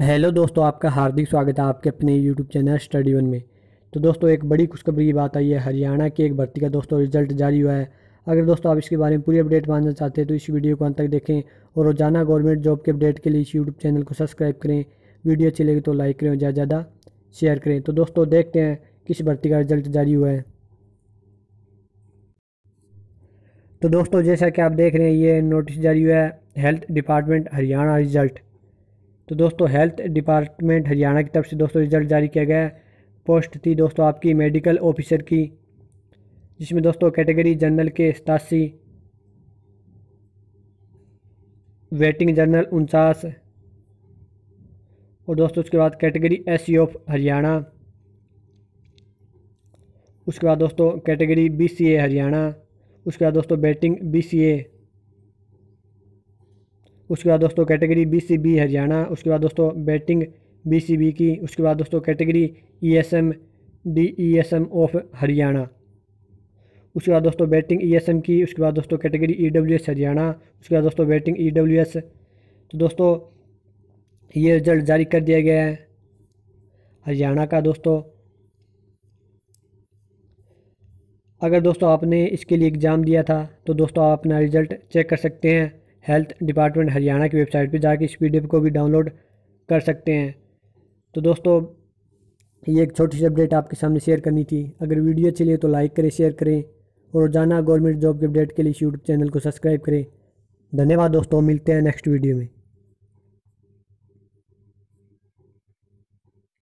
hello दोस्तों आपका हार्दिक स्वागत है आपके अपने यूट्यूब चैनल स्टडी वन में तो दोस्तों एक बड़ी खुशखबरी की बात आई है हरियाणा की एक भर्ती का दोस्तों रिजल्ट जारी हुआ है अगर दोस्तों आप इसके बारे में पूरी अपडेट मानना चाहते हैं तो इस वीडियो को अंत तक देखें और रोजाना गवर्नमेंट जॉब के अपडेट के लिए इस यूट्यूब चैनल को सब्सक्राइब करें वीडियो अच्छी लगे तो लाइक करें और ज़्यादा ज़्यादा शेयर करें तो दोस्तों देखते हैं किस भर्ती का रिजल्ट जारी हुआ है तो दोस्तों जैसा कि आप देख रहे हैं ये नोटिस जारी हुआ है हेल्थ डिपार्टमेंट हरियाणा रिजल्ट तो दोस्तों हेल्थ डिपार्टमेंट हरियाणा की तरफ से दोस्तों रिजल्ट जारी किया गया पोस्ट थी दोस्तों आपकी मेडिकल ऑफिसर की जिसमें दोस्तों कैटेगरी जनरल के सतासी वेटिंग जनरल उनचास और दोस्तों उसके बाद category S C of Haryana उसके बाद दोस्तों category B C A Haryana उसके बाद दोस्तों बैटिंग बी सी ए उसके बाद दोस्तों category B C B Haryana उसके बाद दोस्तों बैटिंग बी सी बी की उसके बाद दोस्तों category E S M D E S M of Haryana उसके बाद दोस्तों बैटिंग ई एस एम की उसके बाद दोस्तों category E W S Haryana उसके बाद दोस्तों बैटिंग ई डब्ल्यू एस तो दोस्तों ये रिजल्ट जारी कर दिया गया है हरियाणा का दोस्तों अगर दोस्तों आपने इसके लिए एग्ज़ाम दिया था तो दोस्तों आप अपना रिज़ल्ट चेक कर सकते हैं हेल्थ डिपार्टमेंट हरियाणा की वेबसाइट पर जाकर इस पी को भी डाउनलोड कर सकते हैं तो दोस्तों ये एक छोटी सी अपडेट आपके सामने शेयर करनी थी अगर वीडियो अच्छी लिए तो लाइक करें शेयर करें और रोजाना गवर्नमेंट जॉब के अपडेट के लिए इस यूट्यूब चैनल को सब्सक्राइब करें धन्यवाद दोस्तों मिलते हैं नेक्स्ट वीडियो में